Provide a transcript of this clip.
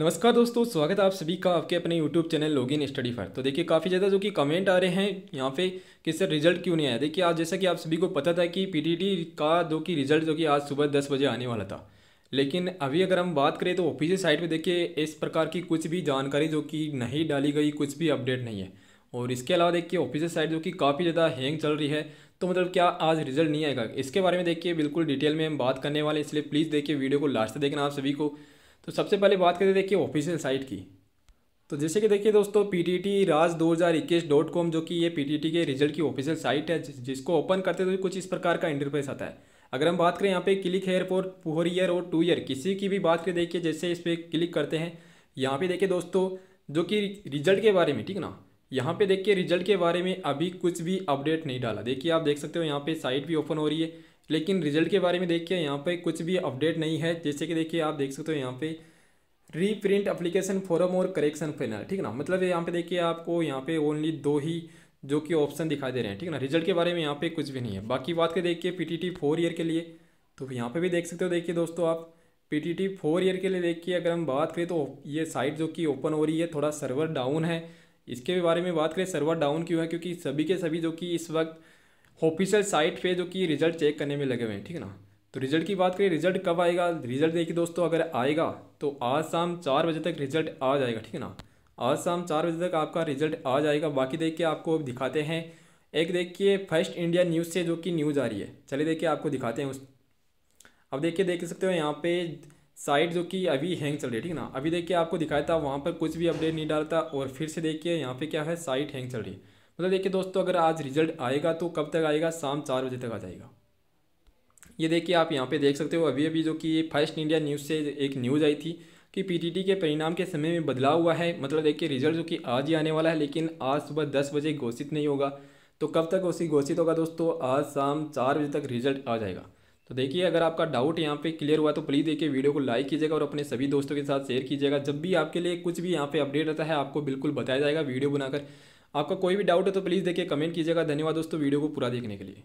नमस्कार दोस्तों स्वागत है आप सभी का आपके अपने YouTube channel login study for तो देखिए काफ़ी ज़्यादा जो कि कमेंट आ रहे हैं यहाँ पे कि सर रिजल्ट क्यों नहीं आया देखिए आज जैसा कि आप सभी को पता था कि पीटीटी का जो कि रिजल्ट जो कि आज सुबह दस बजे आने वाला था लेकिन अभी अगर हम बात करें तो ऑफिशियल साइट पर देखिए इस प्रकार की कुछ भी जानकारी जो कि नहीं डाली गई कुछ भी अपडेट नहीं है और इसके अलावा देखिए ऑफिशियल साइट जो कि काफ़ी ज़्यादा हैंग चल रही है तो मतलब क्या आज रिजल्ट नहीं आएगा इसके बारे में देखिए बिल्कुल डिटेल में हम बात करने वाले इसलिए प्लीज़ देखिए वीडियो को लास्ट तक देखना आप सभी को तो सबसे पहले बात करते देखिए ऑफिशियल साइट की तो जैसे कि देखिए दोस्तों पी टी टी राज दो हज़ार इक्कीस डॉट कॉम जो कि ये पी टी टी के रिजल्ट की ऑफिशियल साइट है जिसको ओपन करते तो कुछ इस प्रकार का इंटरफेस आता है अगर हम बात करें यहाँ पे click here for four year और टू ईयर किसी की भी बात करें देखिए जैसे इस पर क्लिक करते हैं यहाँ पे देखिए दोस्तों जो कि रिजल्ट के बारे में ठीक ना यहाँ पे देखिए रिजल्ट के बारे में अभी कुछ भी अपडेट नहीं डाला देखिए आप देख सकते हो यहाँ पे साइट भी ओपन हो रही है लेकिन रिजल्ट के बारे में देखिए यहाँ पे कुछ भी अपडेट नहीं है जैसे कि देखिए आप देख सकते हो यहाँ पे रीप्रिंट अप्लीकेशन फॉरम और करेक्शन पैनल ठीक ना मतलब यहाँ पे देखिए आपको यहाँ पे ओनली दो ही जो कि ऑप्शन दिखाई दे रहे हैं ठीक ना रिजल्ट के बारे में यहाँ पे कुछ भी नहीं है बाकी बात कर देखिए पी टी फोर ईयर के लिए तो यहाँ पर भी देख सकते हो देखिए दोस्तों आप P T T four year के लिए देखिए अगर हम बात करें तो ये साइट जो कि ओपन हो रही है थोड़ा सर्वर डाउन है इसके बारे में बात करें सर्वर डाउन क्यों है क्योंकि सभी के सभी जो कि इस वक्त ऑफिशियल साइट पे जो कि रिजल्ट चेक करने में लगे हुए हैं ठीक है ना तो रिजल्ट की बात करें रिजल्ट कब आएगा रिजल्ट देखिए दोस्तों अगर आएगा तो आज शाम चार बजे तक रिजल्ट आ जाएगा ठीक है ना आज शाम चार बजे तक आपका रिजल्ट आ जाएगा बाकी देखिए आपको दिखाते हैं एक देखिए फर्स्ट इंडिया न्यूज़ से जो कि न्यूज़ आ रही है चलिए देखिए आपको दिखाते हैं उस अब देखिए देख सकते हो यहाँ पे साइट जो कि अभी हैंग चल रही है ठीक ना अभी देखिए आपको दिखाया था वहाँ पर कुछ भी अपडेट नहीं डालता और फिर से देखिए यहाँ पे क्या है साइट हैंग चल रही है मतलब देखिए दोस्तों अगर आज रिजल्ट आएगा तो कब तक आएगा शाम चार बजे तक आ जाएगा ये देखिए आप यहाँ पे देख सकते हो अभी अभी जो कि फर्स्ट इंडिया न्यूज़ से एक न्यूज़ आई थी कि पीटीटी के परिणाम के समय में बदलाव हुआ है मतलब देखिए रिजल्ट जो कि आज ही आने वाला है लेकिन आज सुबह दस बजे घोषित नहीं होगा तो कब तक उसी घोषित होगा दोस्तों आज शाम चार बजे तक रिजल्ट आ जाएगा तो देखिए अगर आपका डाउट यहाँ पे क्लियर हुआ तो प्लीज़ देखिए वीडियो को लाइक कीजिएगा और अपने सभी दोस्तों के साथ शेयर कीजिएगा जब भी आपके लिए कुछ भी यहाँ पे अपडेट रहता है आपको बिल्कुल बताया जाएगा वीडियो बनाकर आपका कोई भी डाउट है तो प्लीज़ देखिए कमेंट कीजिएगा धन्यवाद दोस्तों वीडियो को पूरा देखने के लिए